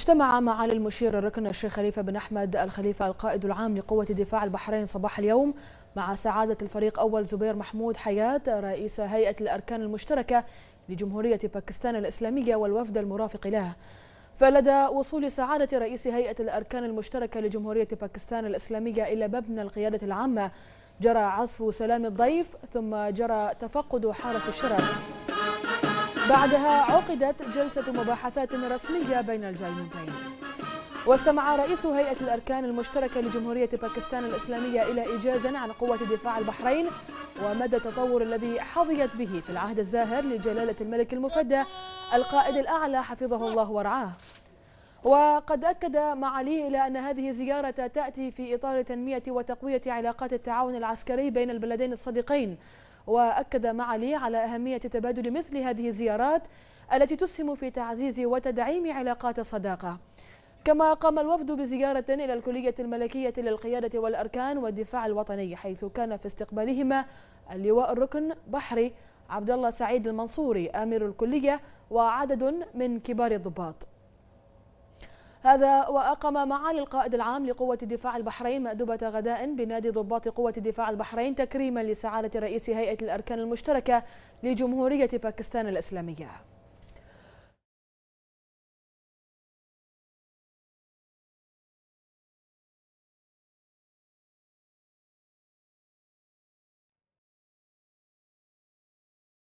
اجتمع معالي المشير الركن الشيخ خليفة بن أحمد الخليفة القائد العام لقوة دفاع البحرين صباح اليوم مع سعادة الفريق أول زبير محمود حياة رئيس هيئة الأركان المشتركة لجمهورية باكستان الإسلامية والوفد المرافق له فلدى وصول سعادة رئيس هيئة الأركان المشتركة لجمهورية باكستان الإسلامية إلى مبنى القيادة العامة جرى عزف سلام الضيف ثم جرى تفقد حارس الشرف بعدها عقدت جلسة مباحثات رسمية بين الجانبين واستمع رئيس هيئة الأركان المشتركة لجمهورية باكستان الإسلامية إلى إجازة عن قوة دفاع البحرين ومدى التطور الذي حظيت به في العهد الزاهر لجلالة الملك المفدى القائد الأعلى حفظه الله ورعاه وقد أكد معاليه إلى أن هذه الزيارة تأتي في إطار تنمية وتقوية علاقات التعاون العسكري بين البلدين الصديقين وأكد معالي على أهمية تبادل مثل هذه الزيارات التي تسهم في تعزيز وتدعيم علاقات الصداقة كما قام الوفد بزيارة إلى الكلية الملكية للقيادة والأركان والدفاع الوطني حيث كان في استقبالهما اللواء الركن بحري عبد الله سعيد المنصوري آمر الكلية وعدد من كبار الضباط هذا وأقام معالي القائد العام لقوة دفاع البحرين مأدبة غداء بنادي ضباط قوة دفاع البحرين تكريما لسعادة رئيس هيئة الأركان المشتركة لجمهورية باكستان الإسلامية